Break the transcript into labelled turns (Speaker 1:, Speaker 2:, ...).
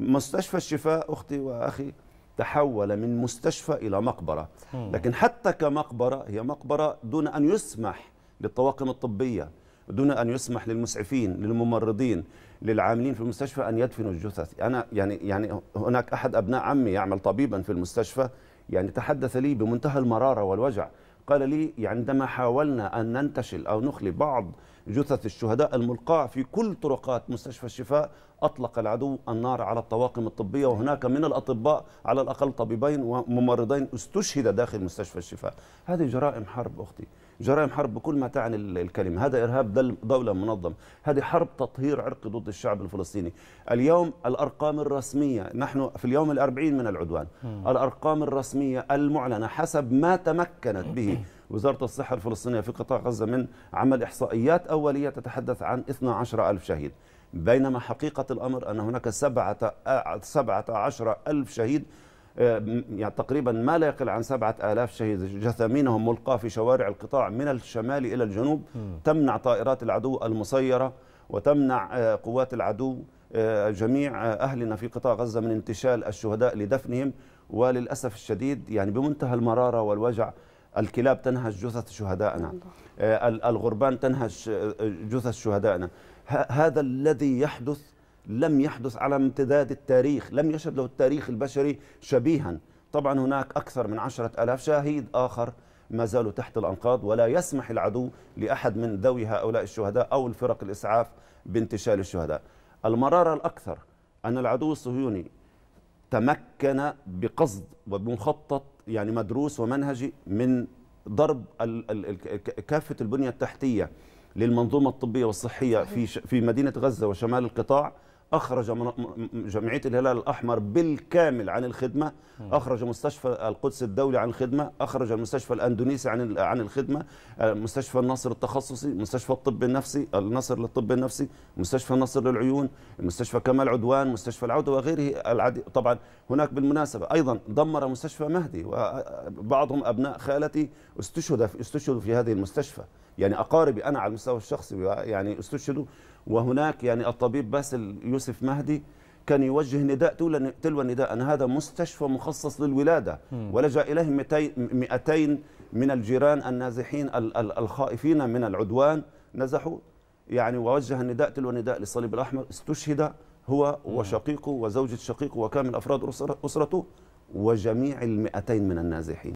Speaker 1: مستشفى الشفاء أختي وأخي تحول من مستشفى إلى مقبرة لكن حتى كمقبرة هي مقبرة دون أن يسمح للطواقم الطبية دون أن يسمح للمسعفين للممرضين للعاملين في المستشفى أن يدفنوا الجثث أنا يعني, يعني هناك أحد أبناء عمي يعمل طبيبا في المستشفى يعني تحدث لي بمنتهى المرارة والوجع قال لي عندما حاولنا أن ننتشل أو نخلي بعض جثث الشهداء الملقاة في كل طرقات مستشفى الشفاء أطلق العدو النار على الطواقم الطبية وهناك من الأطباء على الأقل طبيبين وممرضين استشهد داخل مستشفى الشفاء هذه جرائم حرب أختي جرائم حرب بكل ما تعني الكلمة هذا إرهاب دولة منظم هذه حرب تطهير عرقي ضد الشعب الفلسطيني اليوم الأرقام الرسمية نحن في اليوم الأربعين من العدوان الأرقام الرسمية المعلنة حسب ما تمكنت به وزارة الصحة الفلسطينية في قطاع غزة من عمل إحصائيات أولية تتحدث عن 12 ألف شهيد بينما حقيقة الأمر أن هناك 17000 ألف شهيد آه، يعني تقريبا ما لا يقل عن سبعة آلاف شهيد جثامينهم ملقاة في شوارع القطاع من الشمال إلى الجنوب تمنع طائرات العدو المسيرة وتمنع آه، قوات العدو آه، جميع أهلنا في قطاع غزة من انتشال الشهداء لدفنهم وللأسف الشديد يعني بمنتهى المرارة والوجع الكلاب تنهش جثث شهدائنا آه، الغربان تنهش آه، جثث شهدائنا هذا الذي يحدث لم يحدث على امتداد التاريخ لم يشهد له التاريخ البشري شبيها طبعا هناك أكثر من عشرة ألاف شهيد آخر ما زالوا تحت الأنقاض ولا يسمح العدو لأحد من ذوي هؤلاء الشهداء أو الفرق الإسعاف بانتشال الشهداء المرارة الأكثر أن العدو الصهيوني تمكن بقصد وبمخطط يعني مدروس ومنهجي من ضرب كافه البنيه التحتيه للمنظومه الطبيه والصحيه في في مدينه غزه وشمال القطاع أخرج جمعية الهلال الأحمر بالكامل عن الخدمة أخرج مستشفى القدس الدولي عن الخدمة أخرج المستشفى الأندونيسي عن عن الخدمة آه، مستشفى النصر التخصصي مستشفى الطب النفسي النصر للطب النفسي مستشفى النصر للعيون مستشفى كمال عدوان مستشفى العودة وغيره العديد طبعا هناك بالمناسبة أيضا دمر مستشفى مهدي وبعضهم أبناء خالتي استشهد استشهدوا في هذه المستشفى يعني اقاربي انا على المستوى الشخصي يعني استشهدوا وهناك يعني الطبيب باسل يوسف مهدي كان يوجه نداء تلو النداء أن هذا مستشفى مخصص للولادة ولجأ إليه 200 من الجيران النازحين الخائفين من العدوان نزحوا يعني ووجه النداء تلو النداء للصليب الأحمر استشهد هو وشقيقه وزوجة شقيقه وكامل أفراد أسرته وجميع 200 من النازحين